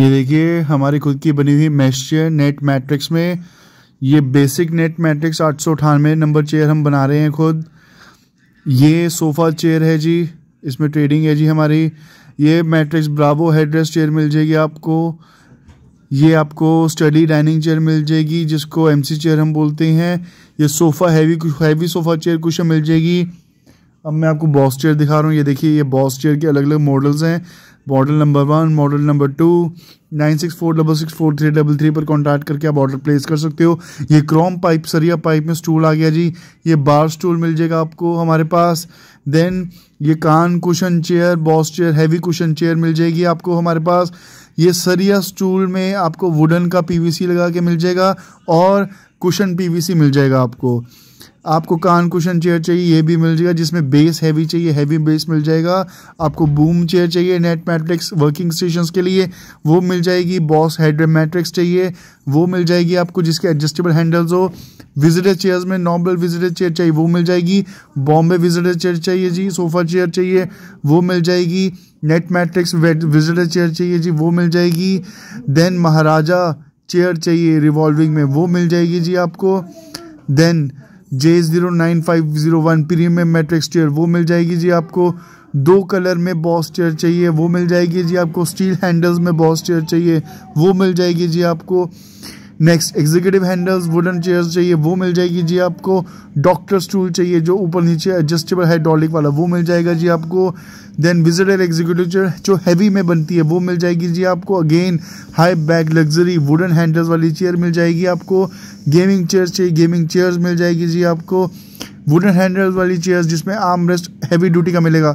ये देखिए हमारी खुद की बनी हुई मेस्टियर नेट मैट्रिक्स में ये बेसिक नेट मैट्रिक्स आठ सौ नंबर चेयर हम बना रहे हैं खुद ये सोफ़ा चेयर है जी इसमें ट्रेडिंग है जी हमारी ये मैट्रिक्स ब्रावो हेडरेस्ट चेयर मिल जाएगी आपको ये आपको स्टडी डाइनिंग चेयर मिल जाएगी जिसको एमसी चेयर हम बोलते हैं ये sofa heavy heavy sofa chair कुछ मिल जाएगी अब मैं आपको बॉस चेयर दिखा रहा हूँ ये देखिए ये बॉस चेयर के अलग अलग मॉडल्स हैं model number one model number two nine six four double six four three double three पर कॉन्टैक्ट करके आप ऑर्डर प्लेस कर सकते हो ये क्रोम पाइप सरिया पाइप में स्टूल आ गया जी ये बार स्टूल मिल जाएगा आपको हमारे पास देन ये कान cushion chair boss chair heavy cushion chair मिल जाएगी आपको हमारे पास ये सरिया स्टूल में आपको वुडन का पीवीसी लगा के मिल जाएगा और कुशन पीवीसी मिल जाएगा आपको आपको कान कुशन चेयर चाहिए ये भी मिल जाएगा जिसमें बेस हैवी चाहिए हैवी बेस मिल जाएगा आपको बूम चेयर चाहिए नेट मैट्रिक्स वर्किंग स्टेशन के लिए वो मिल जाएगी बॉस हेड मैट्रिक्स चाहिए वो मिल जाएगी आपको जिसके एडजस्टेबल हैंडल्स हो विजिटर चेयर्स में नॉर्मल विजिटर चेयर चाहिए वो मिल जाएगी बॉम्बे विजिटर चेयर चाहिए जी सोफ़ा चेयर चाहिए वो मिल जाएगी नेट मैट्रिक्स विजिटर चेयर चाहिए जी वो मिल जाएगी देन महाराजा चेयर चाहिए रिवॉल्विंग में वो मिल जाएगी जी आपको then J zero nine five zero one premium metric chair वो मिल जाएगी जी आपको दो कलर में बॉस चेयर चाहिए वो मिल जाएगी जी आपको स्टील हैंडल्स में बॉस चेयर चाहिए वो मिल जाएगी जी आपको next executive handles wooden chairs चाहिए वो मिल जाएगी जी आपको डॉक्टर स्टूल चाहिए जो ऊपर नीचे एडजस्टेबल हाइड्रोलिक वाला वो मिल जाएगा जी आपको देन विजिटर एग्जीक्यूटिव चेयर जो हैवी में बनती है वो मिल जाएगी जी आपको again high back luxury wooden handles वाली चेयर मिल जाएगी आपको गेमिंग चेयर चाहिए गेमिंग चेयर्स मिल जाएगी जी आपको वुडन हैंडल वाली चेयर्स जिसमें आर्म रेस्ट हैवी ड्यूटी का मिलेगा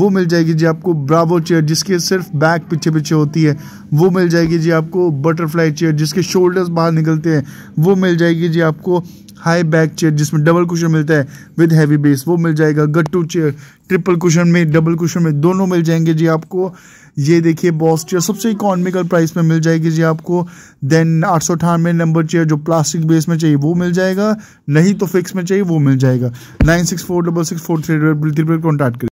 वो मिल जाएगी जी आपको ब्रावो चेयर जिसके सिर्फ बैक पीछे पीछे होती है वो मिल जाएगी जी आपको बटरफ्लाई चेयर जिसके शोल्डर्स बाहर निकलते हैं वो मिल जाएगी जी आपको हाई बैक चेयर जिसमें डबल कुशन मिलता है विद हैवी बेस वो मिल जाएगा गट्टू चेयर ट्रिपल कुशन में डबल कुशन में दोनों मिल जाएंगे जी आपको ये देखिए बॉस चेयर सबसे इकोनॉमिकल प्राइस में मिल जाएगी जी आपको देन आठ सौ अठानवे नंबर चेयर जो प्लास्टिक बेस में चाहिए वो मिल जाएगा नहीं तो फिक्स में चाहिए वो मिल जाएगा nine six four double six four three triple contact